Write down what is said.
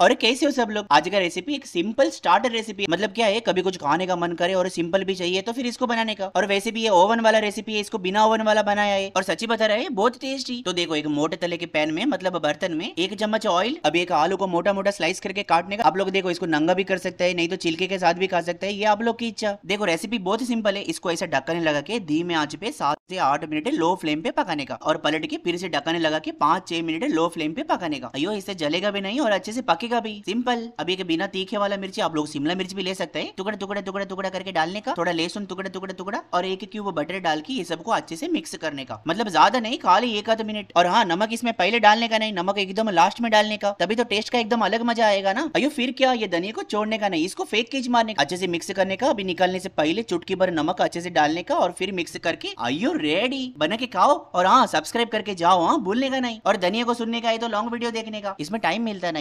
और कैसे हो सब लोग आज का रेसिपी एक सिंपल स्टार्टर रेसिपी मतलब क्या है कभी कुछ खाने का मन करे और सिंपल भी चाहिए तो फिर इसको बनाने का और वैसे भी ये ओवन वाला रेसिपी है इसको बिना ओवन वाला बनाया है और सच्ची बता रहा है बहुत टेस्टी तो देखो एक मोटे तले के पैन में मतलब बर्तन में एक चम्मच ऑयल अब एक आलू को मोटा मोटा स्लाइस करके काटने का आप लोग देखो इसको नंगा भी कर सकते हैं नहीं तो छिलके के साथ भी खा सकते हैं ये आप लोग की इच्छा देखो रेसिपी बहुत सिंपल है इसको ऐसा ढक्कने लगा के धीमे आंच पे साथ से आठ मिनट लो फ्लेम पे पकाने का और पलट के फिर से ढकाने लगा के पाँच छह मिनट लो फ्लेम पे पकाने का अयो इसे जलेगा भी नहीं और अच्छे से पकेगा भी सिंपल अभी एक बिना तीखे वाला मिर्ची आप लोग शिमला मिर्च भी ले सकते हैं टुकड़े टुकड़े टुकड़े टुकड़ा करके डालने का थोड़ा लहसुन टुकड़े टुकड़े टुकड़ा और एक क्यूब बटर डाल के ये सबको अच्छे से मिक्स करने का मतलब ज्यादा नहीं खाली एक आध मिनट और हाँ नमक इसमें पहले डालने का नहीं नमक एकदम लास्ट में डालने का तभी तो टेस्ट का एकदम अलग मजा आएगा ना अयो फिर क्या ये धनिया को छोड़ने का नहीं इसको फेंक केज मारने का अच्छे से मिक्स करने का अभी निकालने से पहले चुटकी भर नमक अच्छे से डालने का और फिर मिक्स करके आइयो रेडी बना के खाओ और हाँ सब्सक्राइब करके जाओ हाँ भूलने का नहीं और धनिया को सुनने का है तो लॉन्ग वीडियो देखने का इसमें टाइम मिलता नहीं